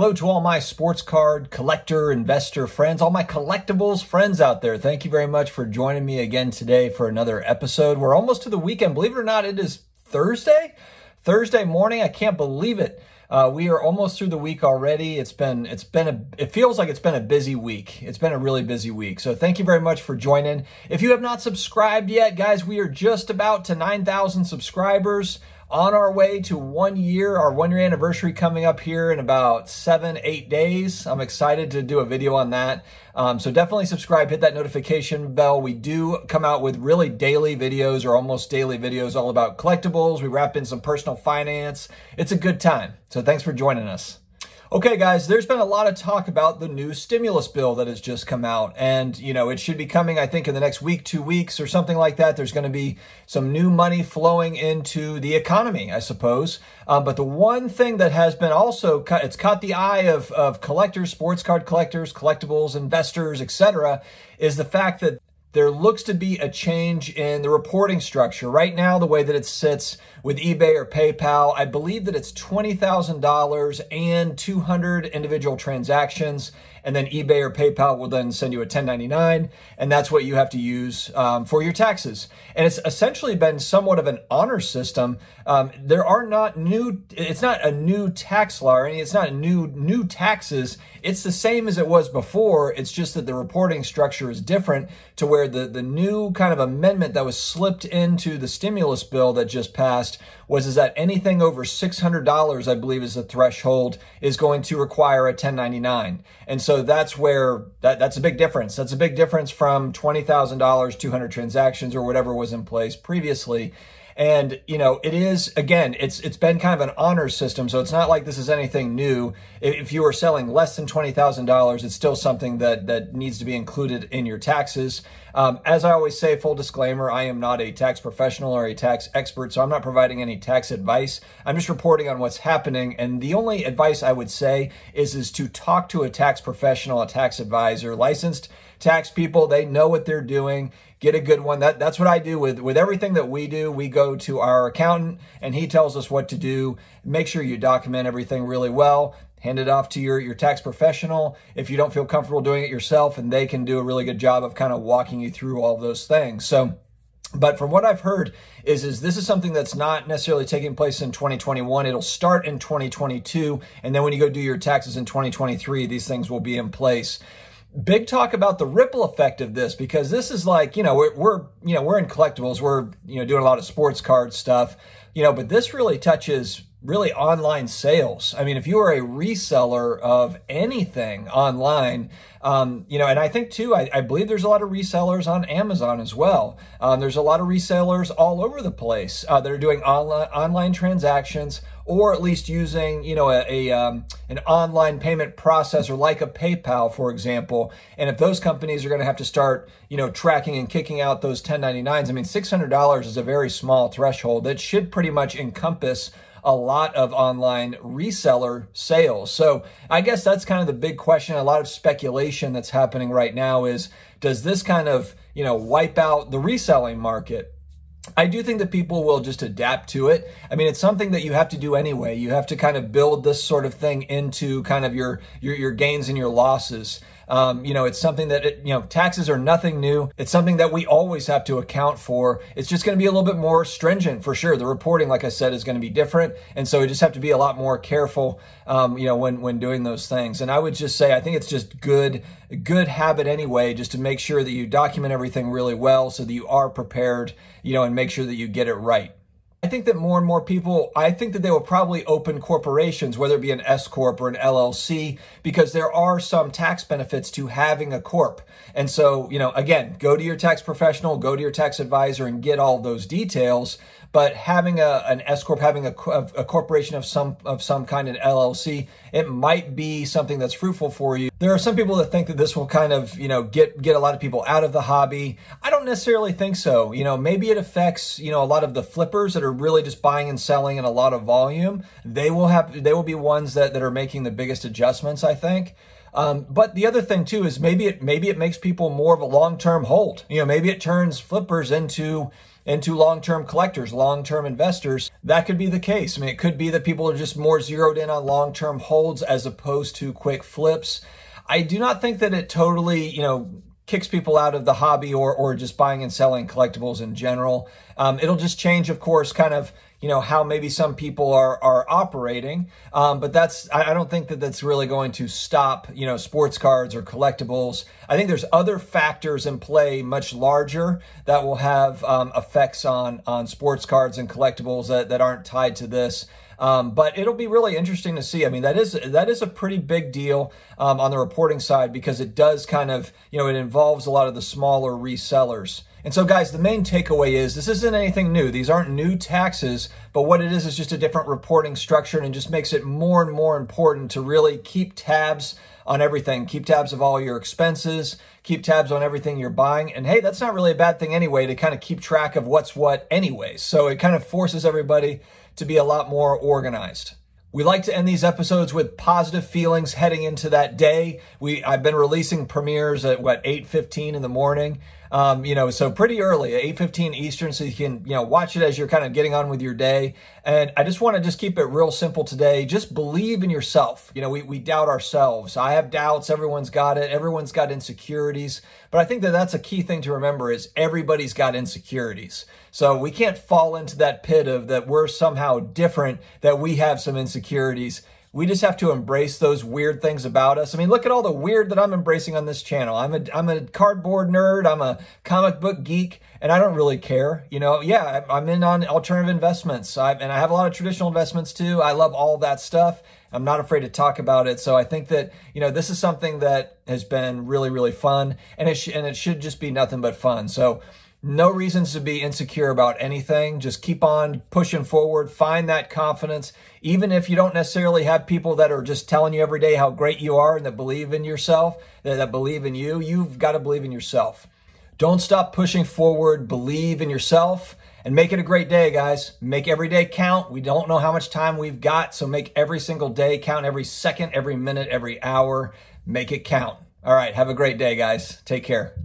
Hello to all my sports card collector, investor friends, all my collectibles friends out there. Thank you very much for joining me again today for another episode. We're almost to the weekend. Believe it or not, it is Thursday. Thursday morning. I can't believe it. Uh, we are almost through the week already. It's been it's been a it feels like it's been a busy week. It's been a really busy week. So thank you very much for joining. If you have not subscribed yet, guys, we are just about to nine thousand subscribers on our way to one year, our one year anniversary coming up here in about seven, eight days. I'm excited to do a video on that. Um, so definitely subscribe, hit that notification bell. We do come out with really daily videos or almost daily videos all about collectibles. We wrap in some personal finance. It's a good time. So thanks for joining us. Okay, guys, there's been a lot of talk about the new stimulus bill that has just come out. And, you know, it should be coming, I think, in the next week, two weeks, or something like that. There's going to be some new money flowing into the economy, I suppose. Um, but the one thing that has been also, it's caught the eye of, of collectors, sports card collectors, collectibles, investors, etc., is the fact that there looks to be a change in the reporting structure. Right now, the way that it sits with eBay or PayPal, I believe that it's $20,000 and 200 individual transactions and then eBay or PayPal will then send you a 1099, and that's what you have to use um, for your taxes. And it's essentially been somewhat of an honor system. Um, there are not new; it's not a new tax law, and it's not new new taxes. It's the same as it was before. It's just that the reporting structure is different to where the the new kind of amendment that was slipped into the stimulus bill that just passed was is that anything over $600, I believe is the threshold, is going to require a 1099. And so that's where, that, that's a big difference. That's a big difference from $20,000, 200 transactions or whatever was in place previously. And, you know, it is, again, it's it's been kind of an honor system, so it's not like this is anything new. If you are selling less than $20,000, it's still something that, that needs to be included in your taxes. Um, as I always say, full disclaimer, I am not a tax professional or a tax expert, so I'm not providing any tax advice. I'm just reporting on what's happening. And the only advice I would say is, is to talk to a tax professional, a tax advisor, licensed tax people, they know what they're doing. Get a good one. That, that's what I do with, with everything that we do. We go to our accountant and he tells us what to do. Make sure you document everything really well. Hand it off to your, your tax professional if you don't feel comfortable doing it yourself, and they can do a really good job of kind of walking you through all those things. So, but from what I've heard is is this is something that's not necessarily taking place in 2021. It'll start in 2022 and then when you go do your taxes in 2023, these things will be in place big talk about the ripple effect of this because this is like you know we're, we're, you know we're in collectibles we're you know doing a lot of sports card stuff you know but this really touches really online sales. I mean, if you are a reseller of anything online, um, you know, and I think too, I, I, believe there's a lot of resellers on Amazon as well. Um, there's a lot of resellers all over the place uh, that are doing online online transactions, or at least using you know a, a um, an online payment processor like a PayPal, for example. And if those companies are going to have to start you know tracking and kicking out those 1099s, I mean, six hundred dollars is a very small threshold that should pretty much encompass a lot of online reseller sales. So I guess that's kind of the big question. A lot of speculation that's happening right now is does this kind of, you know, wipe out the reselling market? I do think that people will just adapt to it. I mean, it's something that you have to do anyway. You have to kind of build this sort of thing into kind of your your, your gains and your losses. Um, you know, it's something that, it, you know, taxes are nothing new. It's something that we always have to account for. It's just going to be a little bit more stringent for sure. The reporting, like I said, is going to be different. And so we just have to be a lot more careful, um, you know, when, when doing those things. And I would just say, I think it's just good, good habit anyway, just to make sure that you document everything really well so that you are prepared, you know, and make sure that you get it right think that more and more people, I think that they will probably open corporations, whether it be an S Corp or an LLC, because there are some tax benefits to having a corp. And so, you know, again, go to your tax professional, go to your tax advisor and get all those details. But having a, an S Corp, having a, a corporation of some, of some kind, an LLC, it might be something that's fruitful for you. There are some people that think that this will kind of, you know, get get a lot of people out of the hobby. I don't necessarily think so. You know, maybe it affects, you know, a lot of the flippers that are really just buying and selling in a lot of volume. They will have they will be ones that that are making the biggest adjustments, I think. Um, but the other thing too is maybe it maybe it makes people more of a long-term hold. You know, maybe it turns flippers into into long-term collectors, long-term investors. That could be the case. I mean, it could be that people are just more zeroed in on long-term holds as opposed to quick flips. I do not think that it totally, you know, kicks people out of the hobby or or just buying and selling collectibles in general. Um, it'll just change, of course, kind of you know how maybe some people are are operating, um, but that's I, I don't think that that's really going to stop you know sports cards or collectibles. I think there's other factors in play, much larger, that will have um, effects on on sports cards and collectibles that, that aren't tied to this. Um, but it'll be really interesting to see. I mean, that is that is a pretty big deal um, on the reporting side because it does kind of you know it involves a lot of the smaller resellers. And so guys, the main takeaway is this isn't anything new. These aren't new taxes, but what it is is just a different reporting structure and it just makes it more and more important to really keep tabs on everything. Keep tabs of all your expenses, keep tabs on everything you're buying. And hey, that's not really a bad thing anyway to kind of keep track of what's what anyways. So it kind of forces everybody to be a lot more organized. We like to end these episodes with positive feelings heading into that day. We I've been releasing premieres at what 8:15 in the morning. Um, you know, so pretty early, 8.15 Eastern, so you can, you know, watch it as you're kind of getting on with your day. And I just want to just keep it real simple today. Just believe in yourself. You know, we, we doubt ourselves. I have doubts. Everyone's got it. Everyone's got insecurities. But I think that that's a key thing to remember is everybody's got insecurities. So we can't fall into that pit of that we're somehow different, that we have some insecurities we just have to embrace those weird things about us. I mean, look at all the weird that I'm embracing on this channel. I'm a, I'm a cardboard nerd. I'm a comic book geek, and I don't really care. You know, yeah, I'm in on alternative investments, I, and I have a lot of traditional investments too. I love all that stuff. I'm not afraid to talk about it. So I think that, you know, this is something that has been really, really fun, and it, sh- and it should just be nothing but fun. So, no reasons to be insecure about anything. Just keep on pushing forward. Find that confidence. Even if you don't necessarily have people that are just telling you every day how great you are and that believe in yourself, that believe in you, you've got to believe in yourself. Don't stop pushing forward. Believe in yourself and make it a great day, guys. Make every day count. We don't know how much time we've got, so make every single day count, every second, every minute, every hour. Make it count. All right. Have a great day, guys. Take care.